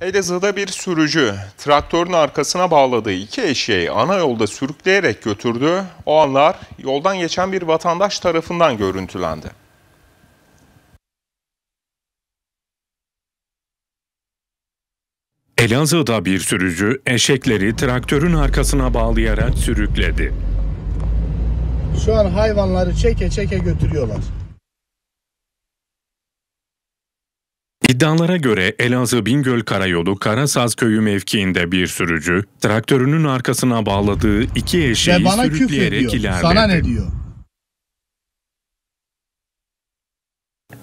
Elazığ'da bir sürücü traktörün arkasına bağladığı iki eşeği ana yolda sürükleyerek götürdü. O anlar yoldan geçen bir vatandaş tarafından görüntülendi. Elazığ'da bir sürücü eşekleri traktörün arkasına bağlayarak sürükledi. Şu an hayvanları çeke çeke götürüyorlar. İddialara göre Elazığ Bingöl Karayolu Karasaz Köyü mevkiinde bir sürücü traktörünün arkasına bağladığı iki eşeği sürükleyerek ilerledi. Sana ne diyor?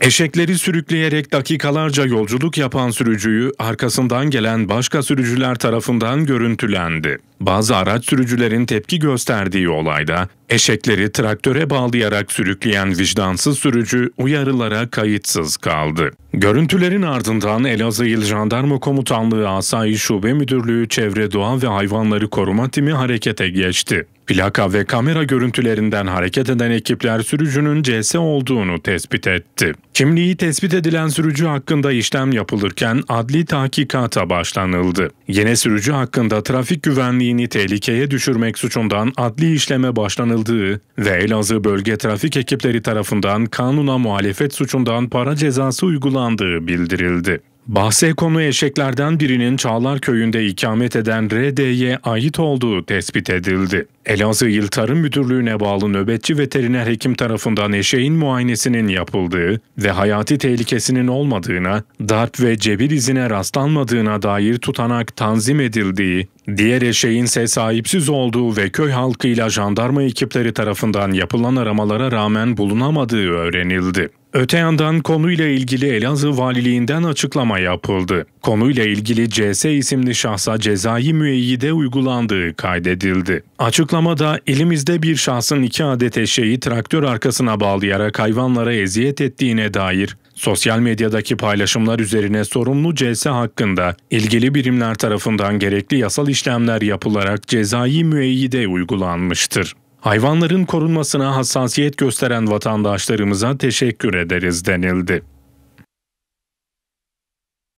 Eşekleri sürükleyerek dakikalarca yolculuk yapan sürücüyü arkasından gelen başka sürücüler tarafından görüntülendi. Bazı araç sürücülerin tepki gösterdiği olayda eşekleri traktöre bağlayarak sürükleyen vicdansız sürücü uyarılara kayıtsız kaldı. Görüntülerin ardından Elazığ İl Jandarma Komutanlığı Asayiş Şube Müdürlüğü Çevre Doğa ve Hayvanları Koruma Timi harekete geçti. Plaka ve kamera görüntülerinden hareket eden ekipler sürücünün CS olduğunu tespit etti. Kimliği tespit edilen sürücü hakkında işlem yapılırken adli tahkikata başlanıldı. Yine sürücü hakkında trafik güvenliğini tehlikeye düşürmek suçundan adli işleme başlanıldığı ve Elazığ Bölge Trafik Ekipleri tarafından kanuna muhalefet suçundan para cezası uygulandığı bildirildi. Bahse konu eşeklerden birinin Çağlar Köyü'nde ikamet eden RD'ye ait olduğu tespit edildi. Elazığ İl Tarım Müdürlüğü'ne bağlı nöbetçi veteriner hekim tarafından eşeğin muayenesinin yapıldığı ve hayati tehlikesinin olmadığına, darp ve cebir izine rastlanmadığına dair tutanak tanzim edildiği, diğer eşeğin ise sahipsiz olduğu ve köy halkıyla jandarma ekipleri tarafından yapılan aramalara rağmen bulunamadığı öğrenildi. Öte yandan konuyla ilgili Elazığ Valiliğinden açıklama yapıldı. Konuyla ilgili CS isimli şahsa cezai müeyyide uygulandığı kaydedildi. Açıklamada elimizde bir şahsın iki adet eşeği traktör arkasına bağlayarak hayvanlara eziyet ettiğine dair sosyal medyadaki paylaşımlar üzerine sorumlu CS hakkında ilgili birimler tarafından gerekli yasal işlemler yapılarak cezai müeyyide uygulanmıştır. Hayvanların korunmasına hassasiyet gösteren vatandaşlarımıza teşekkür ederiz denildi.